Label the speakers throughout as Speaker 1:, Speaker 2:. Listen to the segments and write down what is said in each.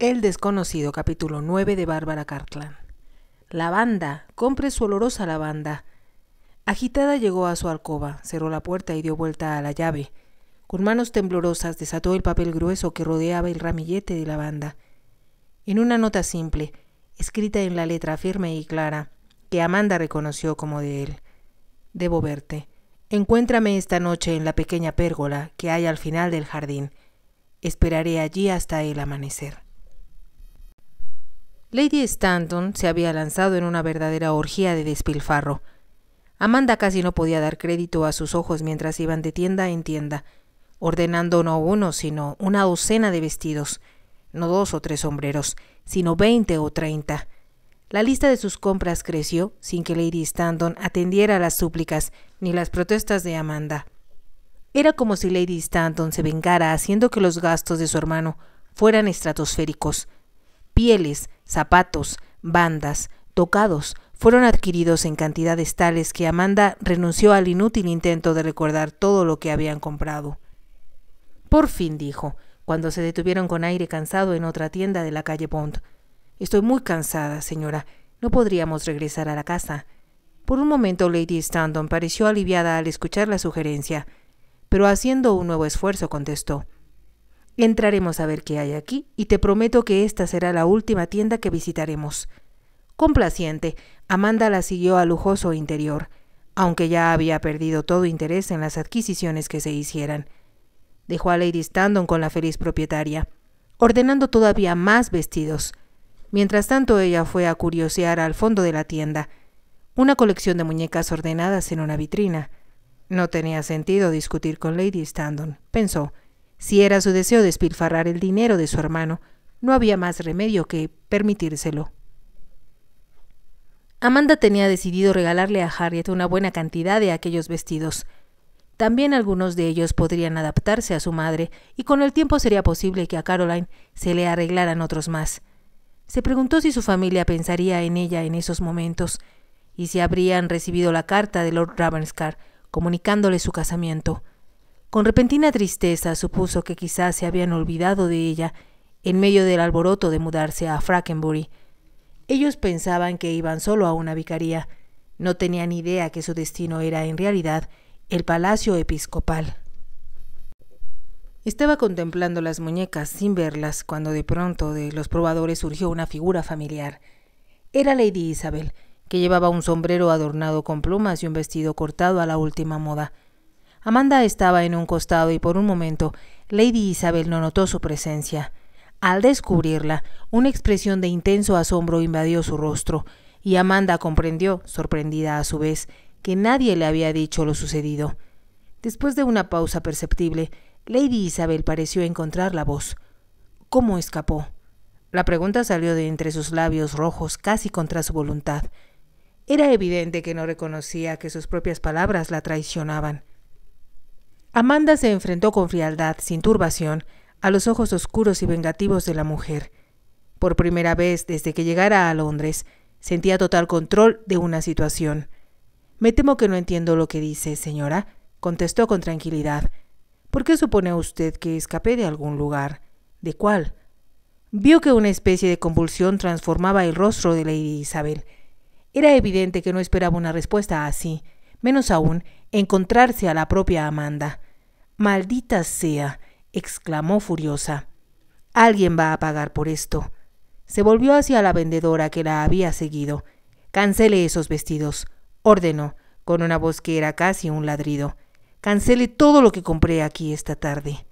Speaker 1: El desconocido, capítulo 9 de Bárbara Cartland. Lavanda, compre su olorosa lavanda. Agitada llegó a su alcoba, cerró la puerta y dio vuelta a la llave. Con manos temblorosas desató el papel grueso que rodeaba el ramillete de lavanda. En una nota simple, escrita en la letra firme y clara, que Amanda reconoció como de él. Debo verte. Encuéntrame esta noche en la pequeña pérgola que hay al final del jardín. Esperaré allí hasta el amanecer. Lady Stanton se había lanzado en una verdadera orgía de despilfarro. Amanda casi no podía dar crédito a sus ojos mientras iban de tienda en tienda, ordenando no uno, sino una docena de vestidos, no dos o tres sombreros, sino veinte o treinta. La lista de sus compras creció sin que Lady Stanton atendiera a las súplicas ni las protestas de Amanda. Era como si Lady Stanton se vengara haciendo que los gastos de su hermano fueran estratosféricos pieles, zapatos, bandas, tocados, fueron adquiridos en cantidades tales que Amanda renunció al inútil intento de recordar todo lo que habían comprado. Por fin dijo, cuando se detuvieron con aire cansado en otra tienda de la calle Bond. Estoy muy cansada, señora. No podríamos regresar a la casa. Por un momento Lady Stanton pareció aliviada al escuchar la sugerencia, pero haciendo un nuevo esfuerzo contestó Entraremos a ver qué hay aquí y te prometo que esta será la última tienda que visitaremos. Complaciente, Amanda la siguió al lujoso interior, aunque ya había perdido todo interés en las adquisiciones que se hicieran. Dejó a Lady Standon con la feliz propietaria, ordenando todavía más vestidos. Mientras tanto, ella fue a curiosear al fondo de la tienda, una colección de muñecas ordenadas en una vitrina. No tenía sentido discutir con Lady Standon, pensó. Si era su deseo despilfarrar el dinero de su hermano, no había más remedio que permitírselo. Amanda tenía decidido regalarle a Harriet una buena cantidad de aquellos vestidos. También algunos de ellos podrían adaptarse a su madre, y con el tiempo sería posible que a Caroline se le arreglaran otros más. Se preguntó si su familia pensaría en ella en esos momentos, y si habrían recibido la carta de Lord Ravenscar comunicándole su casamiento. Con repentina tristeza supuso que quizás se habían olvidado de ella en medio del alboroto de mudarse a Frackenbury. Ellos pensaban que iban solo a una vicaría. No tenían idea que su destino era en realidad el palacio episcopal. Estaba contemplando las muñecas sin verlas cuando de pronto de los probadores surgió una figura familiar. Era Lady Isabel, que llevaba un sombrero adornado con plumas y un vestido cortado a la última moda. Amanda estaba en un costado y por un momento Lady Isabel no notó su presencia. Al descubrirla, una expresión de intenso asombro invadió su rostro, y Amanda comprendió, sorprendida a su vez, que nadie le había dicho lo sucedido. Después de una pausa perceptible, Lady Isabel pareció encontrar la voz. ¿Cómo escapó? La pregunta salió de entre sus labios rojos casi contra su voluntad. Era evidente que no reconocía que sus propias palabras la traicionaban. Amanda se enfrentó con frialdad, sin turbación, a los ojos oscuros y vengativos de la mujer. Por primera vez desde que llegara a Londres, sentía total control de una situación. Me temo que no entiendo lo que dice, señora, contestó con tranquilidad. ¿Por qué supone usted que escapé de algún lugar? ¿De cuál? Vio que una especie de convulsión transformaba el rostro de Lady Isabel. Era evidente que no esperaba una respuesta así menos aún encontrarse a la propia Amanda. Maldita sea, exclamó furiosa. Alguien va a pagar por esto. Se volvió hacia la vendedora que la había seguido. Cancele esos vestidos, ordenó, con una voz que era casi un ladrido. Cancele todo lo que compré aquí esta tarde.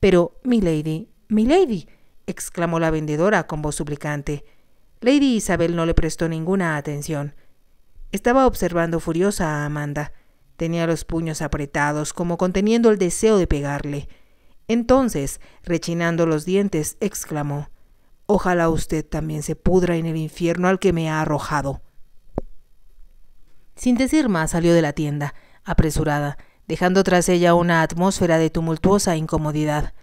Speaker 1: Pero, mi lady, mi lady, exclamó la vendedora con voz suplicante. Lady Isabel no le prestó ninguna atención. Estaba observando furiosa a Amanda. Tenía los puños apretados, como conteniendo el deseo de pegarle. Entonces, rechinando los dientes, exclamó Ojalá usted también se pudra en el infierno al que me ha arrojado. Sin decir más, salió de la tienda, apresurada, dejando tras ella una atmósfera de tumultuosa incomodidad.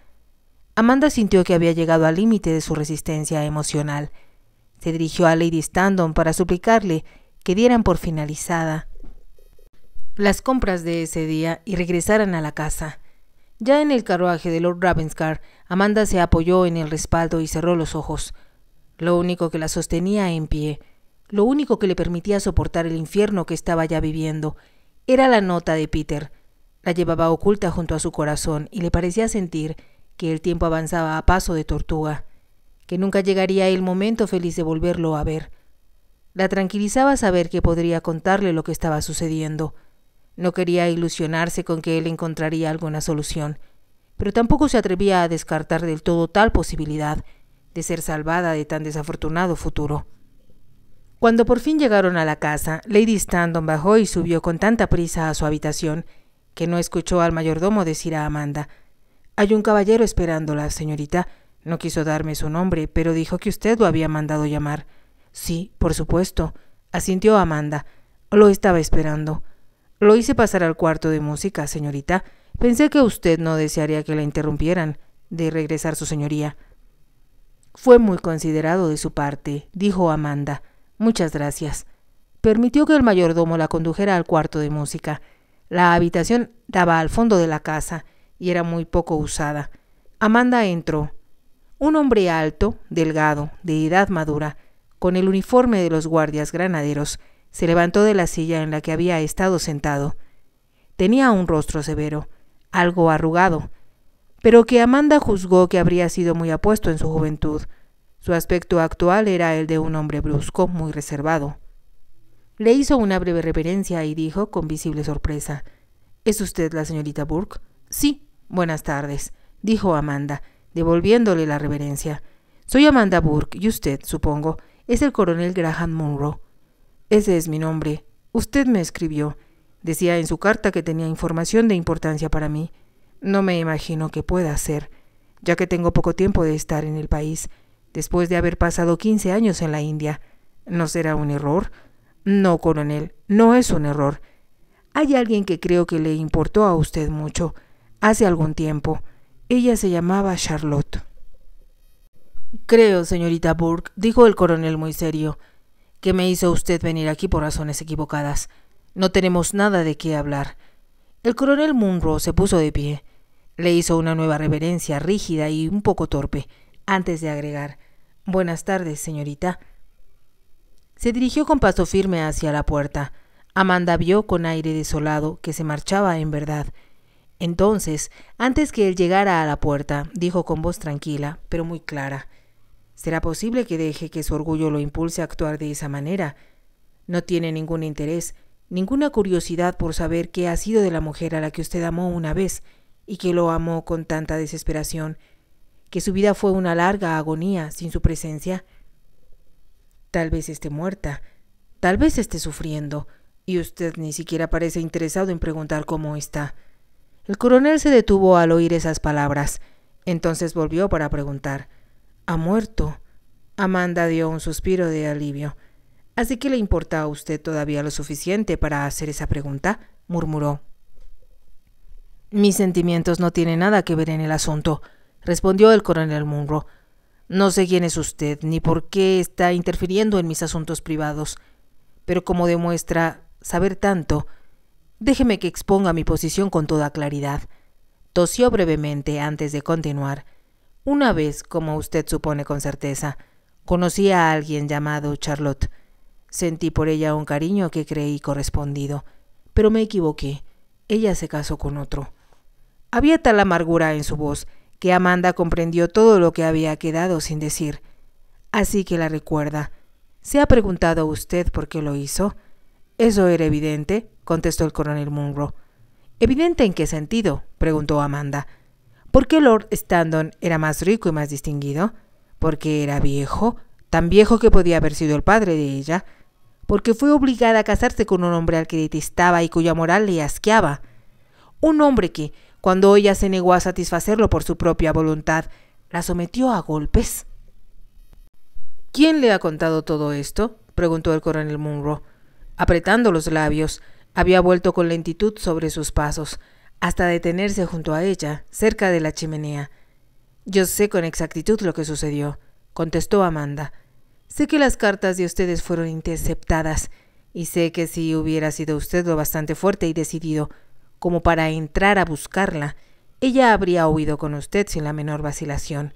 Speaker 1: Amanda sintió que había llegado al límite de su resistencia emocional. Se dirigió a Lady Stanton para suplicarle que dieran por finalizada las compras de ese día y regresaran a la casa. Ya en el carruaje de Lord Ravenscar, Amanda se apoyó en el respaldo y cerró los ojos. Lo único que la sostenía en pie, lo único que le permitía soportar el infierno que estaba ya viviendo, era la nota de Peter. La llevaba oculta junto a su corazón y le parecía sentir que el tiempo avanzaba a paso de tortuga, que nunca llegaría el momento feliz de volverlo a ver, la tranquilizaba saber que podría contarle lo que estaba sucediendo. No quería ilusionarse con que él encontraría alguna solución, pero tampoco se atrevía a descartar del todo tal posibilidad de ser salvada de tan desafortunado futuro. Cuando por fin llegaron a la casa, Lady Stanton bajó y subió con tanta prisa a su habitación que no escuchó al mayordomo decir a Amanda: Hay un caballero esperándola, señorita. No quiso darme su nombre, pero dijo que usted lo había mandado llamar. Sí, por supuesto, asintió Amanda. Lo estaba esperando. Lo hice pasar al cuarto de música, señorita. Pensé que usted no desearía que la interrumpieran. De regresar su señoría. Fue muy considerado de su parte, dijo Amanda. Muchas gracias. Permitió que el mayordomo la condujera al cuarto de música. La habitación daba al fondo de la casa y era muy poco usada. Amanda entró. Un hombre alto, delgado, de edad madura, con el uniforme de los guardias granaderos, se levantó de la silla en la que había estado sentado. Tenía un rostro severo, algo arrugado, pero que Amanda juzgó que habría sido muy apuesto en su juventud. Su aspecto actual era el de un hombre brusco, muy reservado. Le hizo una breve reverencia y dijo con visible sorpresa ¿Es usted la señorita Burke? Sí, buenas tardes, dijo Amanda, devolviéndole la reverencia. Soy Amanda Burke, y usted, supongo, es el coronel Graham Monroe. Ese es mi nombre. Usted me escribió. Decía en su carta que tenía información de importancia para mí. No me imagino que pueda ser, ya que tengo poco tiempo de estar en el país, después de haber pasado quince años en la India. ¿No será un error? No, coronel, no es un error. Hay alguien que creo que le importó a usted mucho, hace algún tiempo. Ella se llamaba Charlotte. Creo, señorita Burke, dijo el coronel muy serio, que me hizo usted venir aquí por razones equivocadas. No tenemos nada de qué hablar. El coronel Munro se puso de pie. Le hizo una nueva reverencia rígida y un poco torpe, antes de agregar Buenas tardes, señorita. Se dirigió con paso firme hacia la puerta. Amanda vio con aire desolado que se marchaba en verdad. Entonces, antes que él llegara a la puerta, dijo con voz tranquila, pero muy clara ¿Será posible que deje que su orgullo lo impulse a actuar de esa manera? No tiene ningún interés, ninguna curiosidad por saber qué ha sido de la mujer a la que usted amó una vez y que lo amó con tanta desesperación, que su vida fue una larga agonía sin su presencia. Tal vez esté muerta, tal vez esté sufriendo, y usted ni siquiera parece interesado en preguntar cómo está. El coronel se detuvo al oír esas palabras, entonces volvió para preguntar. Ha muerto. Amanda dio un suspiro de alivio. Así que le importa a usted todavía lo suficiente para hacer esa pregunta, murmuró. Mis sentimientos no tienen nada que ver en el asunto, respondió el coronel Munro. No sé quién es usted ni por qué está interfiriendo en mis asuntos privados, pero como demuestra saber tanto, déjeme que exponga mi posición con toda claridad. Tosió brevemente antes de continuar una vez, como usted supone con certeza, conocí a alguien llamado Charlotte. Sentí por ella un cariño que creí correspondido, pero me equivoqué. Ella se casó con otro. Había tal amargura en su voz que Amanda comprendió todo lo que había quedado sin decir. Así que la recuerda. ¿Se ha preguntado usted por qué lo hizo? Eso era evidente, contestó el coronel Munro. ¿Evidente en qué sentido? preguntó Amanda. ¿Por qué Lord Standon era más rico y más distinguido? Porque era viejo, tan viejo que podía haber sido el padre de ella, porque fue obligada a casarse con un hombre al que detestaba y cuya moral le asqueaba. Un hombre que, cuando ella se negó a satisfacerlo por su propia voluntad, la sometió a golpes. ¿Quién le ha contado todo esto? preguntó el coronel Munro. Apretando los labios, había vuelto con lentitud sobre sus pasos hasta detenerse junto a ella, cerca de la chimenea. Yo sé con exactitud lo que sucedió, contestó Amanda. Sé que las cartas de ustedes fueron interceptadas, y sé que si hubiera sido usted lo bastante fuerte y decidido como para entrar a buscarla, ella habría huido con usted sin la menor vacilación.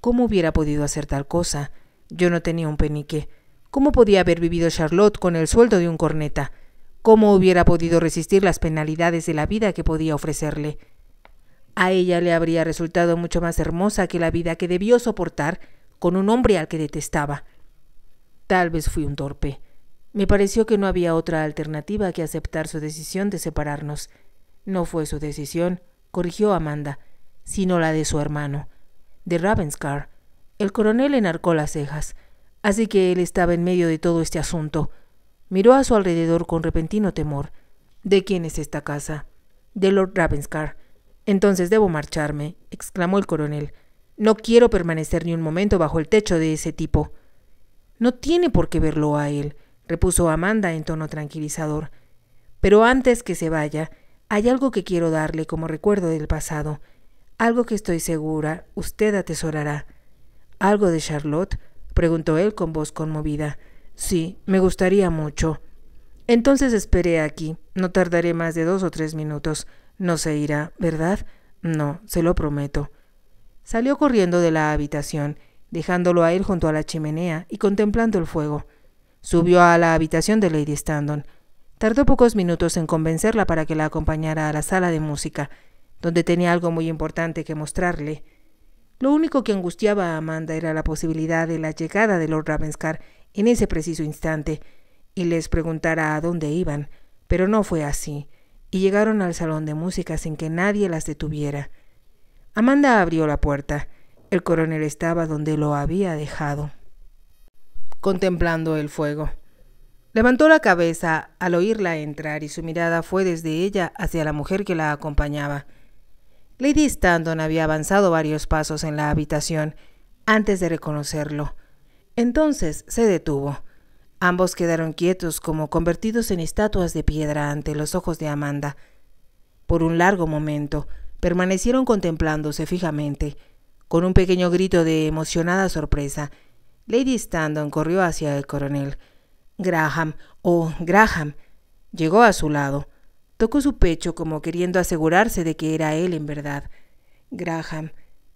Speaker 1: ¿Cómo hubiera podido hacer tal cosa? Yo no tenía un penique. ¿Cómo podía haber vivido Charlotte con el sueldo de un corneta? ¿Cómo hubiera podido resistir las penalidades de la vida que podía ofrecerle? A ella le habría resultado mucho más hermosa que la vida que debió soportar con un hombre al que detestaba. Tal vez fui un torpe. Me pareció que no había otra alternativa que aceptar su decisión de separarnos. No fue su decisión, corrigió Amanda, sino la de su hermano. De Ravenscar. El coronel enarcó las cejas. Así que él estaba en medio de todo este asunto. Miró a su alrededor con repentino temor. ¿De quién es esta casa? De Lord Ravenscar. Entonces debo marcharme, exclamó el coronel. No quiero permanecer ni un momento bajo el techo de ese tipo. No tiene por qué verlo a él, repuso Amanda en tono tranquilizador. Pero antes que se vaya, hay algo que quiero darle como recuerdo del pasado, algo que estoy segura usted atesorará. ¿Algo de Charlotte? preguntó él con voz conmovida. Sí, me gustaría mucho. Entonces esperé aquí. No tardaré más de dos o tres minutos. No se irá, ¿verdad? No, se lo prometo. Salió corriendo de la habitación, dejándolo a él junto a la chimenea y contemplando el fuego. Subió a la habitación de Lady Standon. Tardó pocos minutos en convencerla para que la acompañara a la sala de música, donde tenía algo muy importante que mostrarle. Lo único que angustiaba a Amanda era la posibilidad de la llegada de Lord Ravenscar en ese preciso instante y les preguntara a dónde iban, pero no fue así, y llegaron al salón de música sin que nadie las detuviera. Amanda abrió la puerta. El coronel estaba donde lo había dejado, contemplando el fuego. Levantó la cabeza al oírla entrar y su mirada fue desde ella hacia la mujer que la acompañaba. Lady Stanton había avanzado varios pasos en la habitación antes de reconocerlo. Entonces se detuvo. Ambos quedaron quietos como convertidos en estatuas de piedra ante los ojos de Amanda. Por un largo momento permanecieron contemplándose fijamente. Con un pequeño grito de emocionada sorpresa, Lady Standon corrió hacia el coronel. Graham, oh, Graham, llegó a su lado. Tocó su pecho como queriendo asegurarse de que era él en verdad. Graham,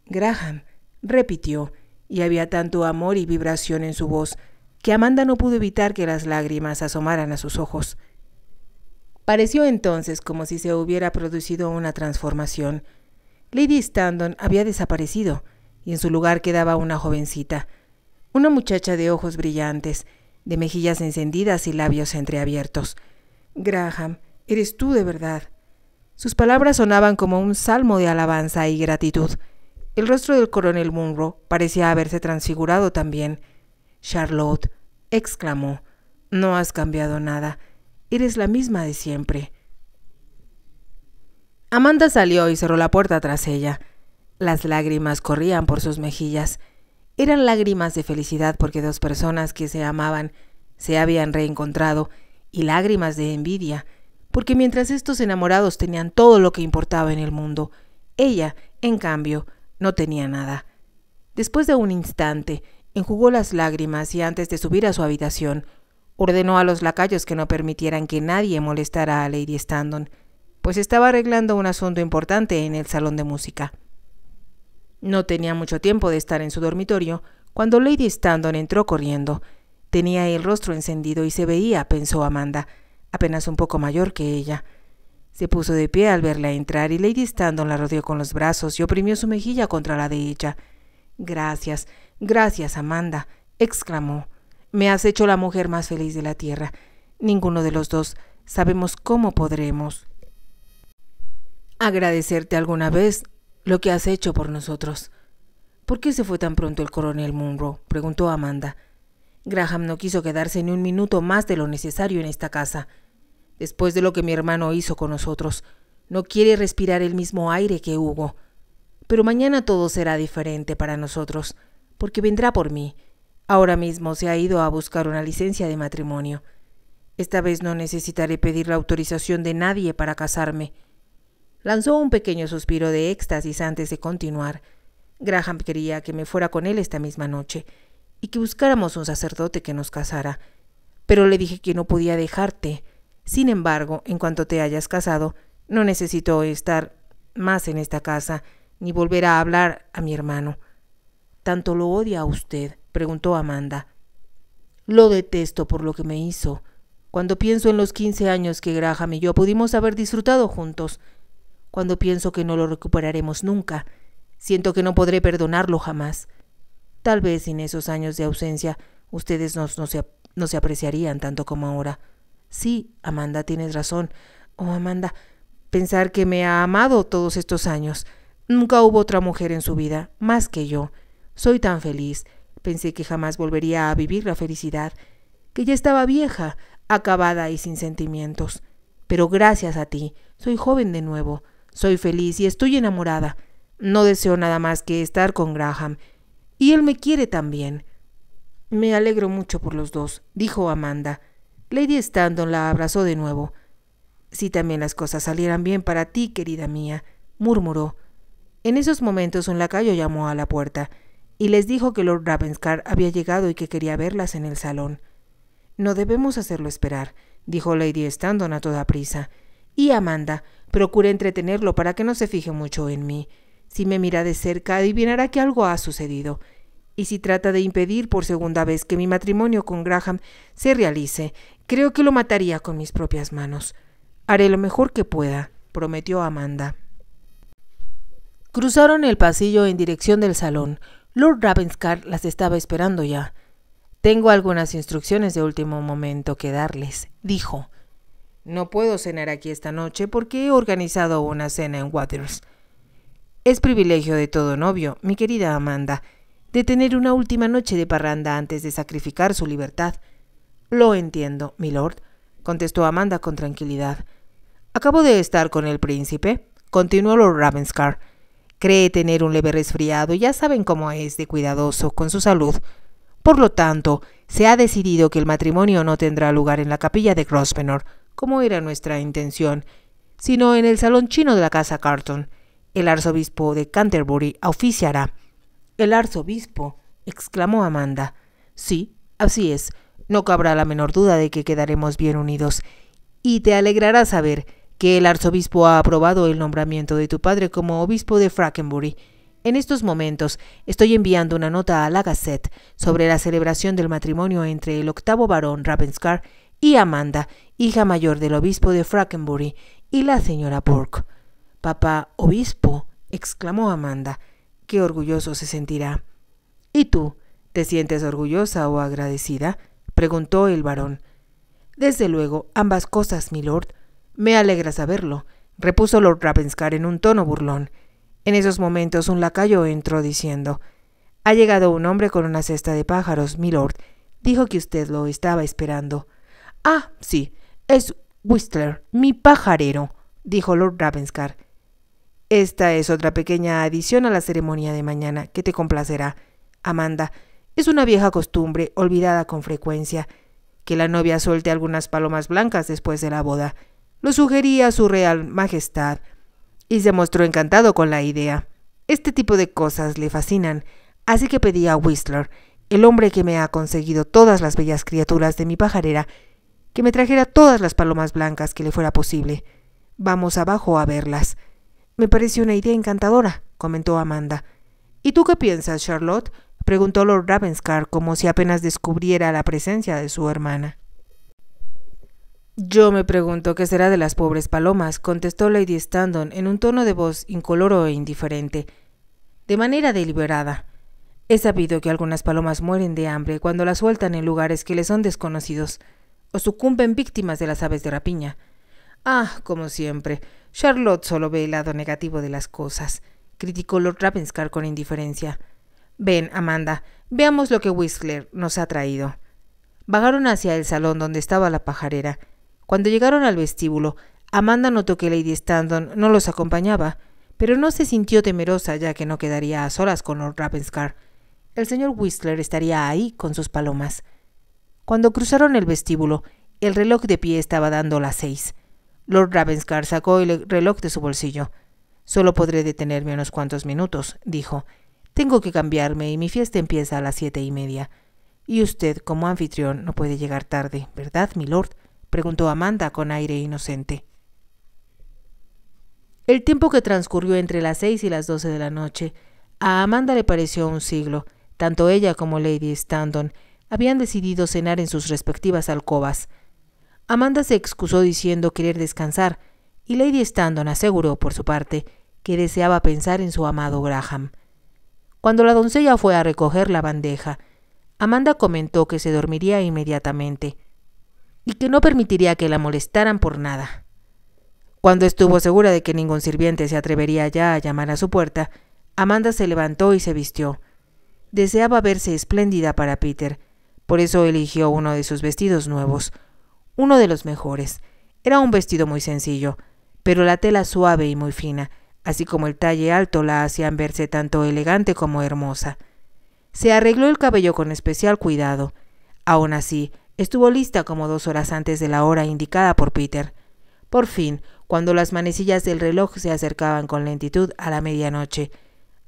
Speaker 1: Graham, repitió, y había tanto amor y vibración en su voz que Amanda no pudo evitar que las lágrimas asomaran a sus ojos. Pareció entonces como si se hubiera producido una transformación. Lady Standon había desaparecido y en su lugar quedaba una jovencita, una muchacha de ojos brillantes, de mejillas encendidas y labios entreabiertos. Graham, eres tú de verdad. Sus palabras sonaban como un salmo de alabanza y gratitud. El rostro del coronel Munro parecía haberse transfigurado también. Charlotte exclamó, No has cambiado nada. Eres la misma de siempre. Amanda salió y cerró la puerta tras ella. Las lágrimas corrían por sus mejillas. Eran lágrimas de felicidad porque dos personas que se amaban se habían reencontrado y lágrimas de envidia, porque mientras estos enamorados tenían todo lo que importaba en el mundo, ella, en cambio, no tenía nada. Después de un instante, enjugó las lágrimas y antes de subir a su habitación, ordenó a los lacayos que no permitieran que nadie molestara a Lady Standon, pues estaba arreglando un asunto importante en el salón de música. No tenía mucho tiempo de estar en su dormitorio cuando Lady Standon entró corriendo. Tenía el rostro encendido y se veía, pensó Amanda, apenas un poco mayor que ella. Se puso de pie al verla entrar y Lady Standon la rodeó con los brazos y oprimió su mejilla contra la de ella. Gracias, gracias, Amanda, exclamó. Me has hecho la mujer más feliz de la tierra. Ninguno de los dos sabemos cómo podremos agradecerte alguna vez lo que has hecho por nosotros. ¿Por qué se fue tan pronto el coronel Munro? preguntó Amanda. Graham no quiso quedarse ni un minuto más de lo necesario en esta casa después de lo que mi hermano hizo con nosotros. No quiere respirar el mismo aire que Hugo. Pero mañana todo será diferente para nosotros, porque vendrá por mí. Ahora mismo se ha ido a buscar una licencia de matrimonio. Esta vez no necesitaré pedir la autorización de nadie para casarme. Lanzó un pequeño suspiro de éxtasis antes de continuar. Graham quería que me fuera con él esta misma noche y que buscáramos un sacerdote que nos casara, pero le dije que no podía dejarte sin embargo, en cuanto te hayas casado, no necesito estar más en esta casa, ni volver a hablar a mi hermano. ¿Tanto lo odia a usted? preguntó Amanda. Lo detesto por lo que me hizo. Cuando pienso en los quince años que Graham y yo pudimos haber disfrutado juntos, cuando pienso que no lo recuperaremos nunca, siento que no podré perdonarlo jamás. Tal vez en esos años de ausencia ustedes no se apreciarían tanto como ahora. Sí, Amanda, tienes razón. Oh, Amanda, pensar que me ha amado todos estos años. Nunca hubo otra mujer en su vida, más que yo. Soy tan feliz. Pensé que jamás volvería a vivir la felicidad, que ya estaba vieja, acabada y sin sentimientos. Pero gracias a ti, soy joven de nuevo, soy feliz y estoy enamorada. No deseo nada más que estar con Graham. Y él me quiere también. Me alegro mucho por los dos, dijo Amanda. Lady Standon la abrazó de nuevo. Si también las cosas salieran bien para ti, querida mía, murmuró. En esos momentos un lacayo llamó a la puerta y les dijo que Lord Ravenscar había llegado y que quería verlas en el salón. No debemos hacerlo esperar, dijo Lady Standon a toda prisa. Y Amanda, procure entretenerlo para que no se fije mucho en mí. Si me mira de cerca, adivinará que algo ha sucedido. Y si trata de impedir por segunda vez que mi matrimonio con Graham se realice Creo que lo mataría con mis propias manos. Haré lo mejor que pueda, prometió Amanda. Cruzaron el pasillo en dirección del salón. Lord Ravenscar las estaba esperando ya. Tengo algunas instrucciones de último momento que darles, dijo. No puedo cenar aquí esta noche porque he organizado una cena en Waters. Es privilegio de todo novio, mi querida Amanda, de tener una última noche de parranda antes de sacrificar su libertad. Lo entiendo, mi lord contestó Amanda con tranquilidad. Acabo de estar con el príncipe, continuó Lord Ravenscar. Cree tener un leve resfriado, ya saben cómo es de cuidadoso con su salud. Por lo tanto, se ha decidido que el matrimonio no tendrá lugar en la capilla de Grosvenor, como era nuestra intención, sino en el salón chino de la casa Carton. El arzobispo de Canterbury oficiará. El arzobispo, exclamó Amanda. Sí, así es. No cabrá la menor duda de que quedaremos bien unidos. Y te alegrará saber que el arzobispo ha aprobado el nombramiento de tu padre como obispo de Frackenbury. En estos momentos estoy enviando una nota a la Gazette sobre la celebración del matrimonio entre el octavo barón Ravenscar y Amanda, hija mayor del obispo de Frackenbury, y la señora Burke. Papá obispo, exclamó Amanda, qué orgulloso se sentirá. ¿Y tú? ¿Te sientes orgullosa o agradecida? preguntó el varón. Desde luego, ambas cosas, milord. Me alegra saberlo, repuso Lord Ravenscar en un tono burlón. En esos momentos un lacayo entró diciendo Ha llegado un hombre con una cesta de pájaros, milord. Dijo que usted lo estaba esperando. Ah, sí, es Whistler, mi pajarero, dijo Lord Ravenscar. Esta es otra pequeña adición a la ceremonia de mañana que te complacerá. Amanda, es una vieja costumbre, olvidada con frecuencia, que la novia suelte algunas palomas blancas después de la boda. Lo sugería su real majestad, y se mostró encantado con la idea. Este tipo de cosas le fascinan, así que pedí a Whistler, el hombre que me ha conseguido todas las bellas criaturas de mi pajarera, que me trajera todas las palomas blancas que le fuera posible. Vamos abajo a verlas. Me parece una idea encantadora, comentó Amanda. ¿Y tú qué piensas, Charlotte? preguntó Lord Ravenscar, como si apenas descubriera la presencia de su hermana. Yo me pregunto qué será de las pobres palomas, contestó Lady Standon en un tono de voz incoloro e indiferente, de manera deliberada. He sabido que algunas palomas mueren de hambre cuando las sueltan en lugares que les son desconocidos, o sucumben víctimas de las aves de rapiña. Ah, como siempre, Charlotte solo ve el lado negativo de las cosas, criticó Lord Ravenscar con indiferencia. Ven, Amanda, veamos lo que Whistler nos ha traído. Vagaron hacia el salón donde estaba la pajarera. Cuando llegaron al vestíbulo, Amanda notó que Lady Stanton no los acompañaba, pero no se sintió temerosa ya que no quedaría a solas con Lord Ravenscar. El señor Whistler estaría ahí con sus palomas. Cuando cruzaron el vestíbulo, el reloj de pie estaba dando las seis. Lord Ravenscar sacó el reloj de su bolsillo. Solo podré detenerme unos cuantos minutos, dijo, tengo que cambiarme y mi fiesta empieza a las siete y media. Y usted, como anfitrión, no puede llegar tarde, ¿verdad, milord? preguntó Amanda con aire inocente. El tiempo que transcurrió entre las seis y las doce de la noche, a Amanda le pareció un siglo. Tanto ella como Lady Standon habían decidido cenar en sus respectivas alcobas. Amanda se excusó diciendo querer descansar, y Lady Standon aseguró, por su parte, que deseaba pensar en su amado Graham. Cuando la doncella fue a recoger la bandeja, Amanda comentó que se dormiría inmediatamente y que no permitiría que la molestaran por nada. Cuando estuvo segura de que ningún sirviente se atrevería ya a llamar a su puerta, Amanda se levantó y se vistió. Deseaba verse espléndida para Peter, por eso eligió uno de sus vestidos nuevos, uno de los mejores. Era un vestido muy sencillo, pero la tela suave y muy fina, así como el talle alto la hacían verse tanto elegante como hermosa. Se arregló el cabello con especial cuidado. Aún así, estuvo lista como dos horas antes de la hora indicada por Peter. Por fin, cuando las manecillas del reloj se acercaban con lentitud a la medianoche,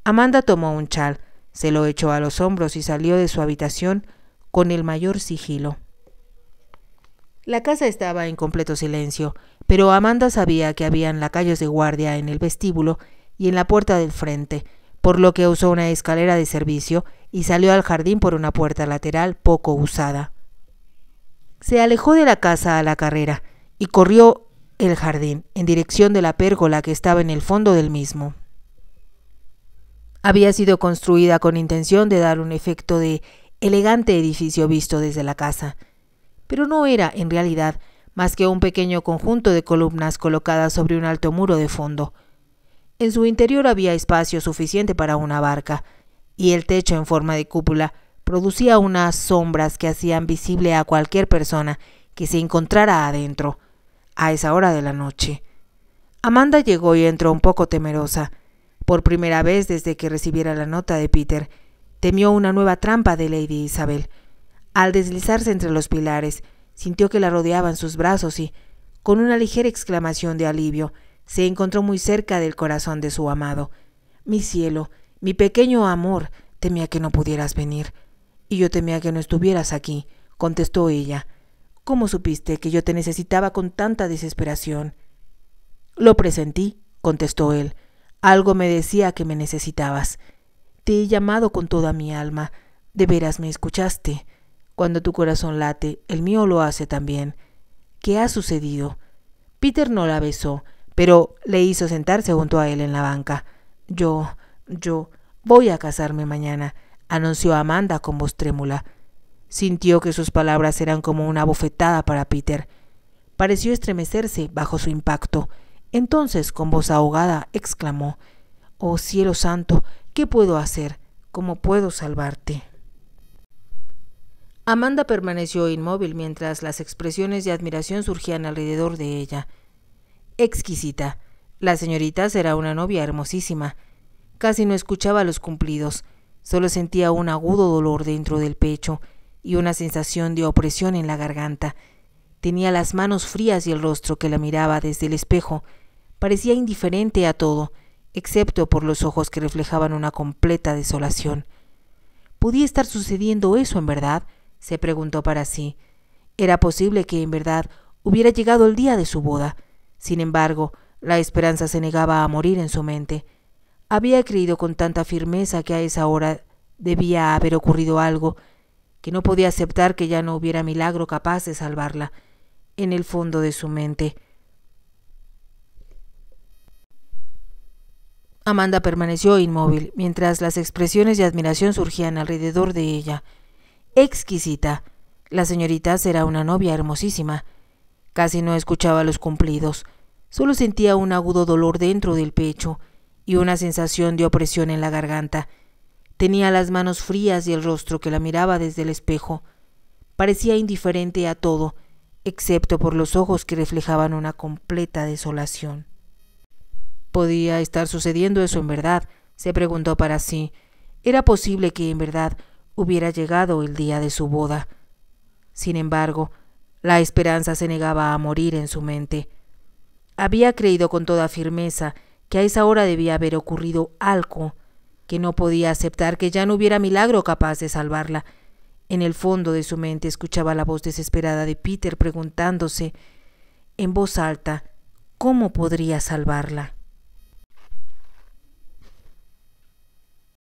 Speaker 1: Amanda tomó un chal, se lo echó a los hombros y salió de su habitación con el mayor sigilo. La casa estaba en completo silencio, pero Amanda sabía que habían lacayos de guardia en el vestíbulo y en la puerta del frente, por lo que usó una escalera de servicio y salió al jardín por una puerta lateral poco usada. Se alejó de la casa a la carrera y corrió el jardín en dirección de la pérgola que estaba en el fondo del mismo. Había sido construida con intención de dar un efecto de elegante edificio visto desde la casa, pero no era, en realidad, más que un pequeño conjunto de columnas colocadas sobre un alto muro de fondo. En su interior había espacio suficiente para una barca, y el techo en forma de cúpula producía unas sombras que hacían visible a cualquier persona que se encontrara adentro, a esa hora de la noche. Amanda llegó y entró un poco temerosa. Por primera vez desde que recibiera la nota de Peter, temió una nueva trampa de Lady Isabel. Al deslizarse entre los pilares, sintió que la rodeaban sus brazos y, con una ligera exclamación de alivio, se encontró muy cerca del corazón de su amado. Mi cielo, mi pequeño amor, temía que no pudieras venir. Y yo temía que no estuvieras aquí, contestó ella. ¿Cómo supiste que yo te necesitaba con tanta desesperación? Lo presentí, contestó él. Algo me decía que me necesitabas. Te he llamado con toda mi alma. De veras me escuchaste. Cuando tu corazón late, el mío lo hace también. ¿Qué ha sucedido? Peter no la besó, pero le hizo sentarse junto a él en la banca. Yo, yo, voy a casarme mañana, anunció Amanda con voz trémula. Sintió que sus palabras eran como una bofetada para Peter. Pareció estremecerse bajo su impacto. Entonces, con voz ahogada, exclamó Oh cielo santo, ¿qué puedo hacer? ¿Cómo puedo salvarte? Amanda permaneció inmóvil mientras las expresiones de admiración surgían alrededor de ella. Exquisita. La señorita será una novia hermosísima. Casi no escuchaba los cumplidos, solo sentía un agudo dolor dentro del pecho y una sensación de opresión en la garganta. Tenía las manos frías y el rostro que la miraba desde el espejo. Parecía indiferente a todo, excepto por los ojos que reflejaban una completa desolación. ¿Podía estar sucediendo eso en verdad? se preguntó para sí. Era posible que en verdad hubiera llegado el día de su boda. Sin embargo, la esperanza se negaba a morir en su mente. Había creído con tanta firmeza que a esa hora debía haber ocurrido algo, que no podía aceptar que ya no hubiera milagro capaz de salvarla. En el fondo de su mente, Amanda permaneció inmóvil mientras las expresiones de admiración surgían alrededor de ella exquisita. La señorita será una novia hermosísima. Casi no escuchaba los cumplidos. Solo sentía un agudo dolor dentro del pecho y una sensación de opresión en la garganta. Tenía las manos frías y el rostro que la miraba desde el espejo. Parecía indiferente a todo, excepto por los ojos que reflejaban una completa desolación. ¿Podía estar sucediendo eso en verdad? se preguntó para sí. ¿Era posible que en verdad hubiera llegado el día de su boda. Sin embargo, la esperanza se negaba a morir en su mente. Había creído con toda firmeza que a esa hora debía haber ocurrido algo, que no podía aceptar que ya no hubiera milagro capaz de salvarla. En el fondo de su mente escuchaba la voz desesperada de Peter preguntándose en voz alta cómo podría salvarla.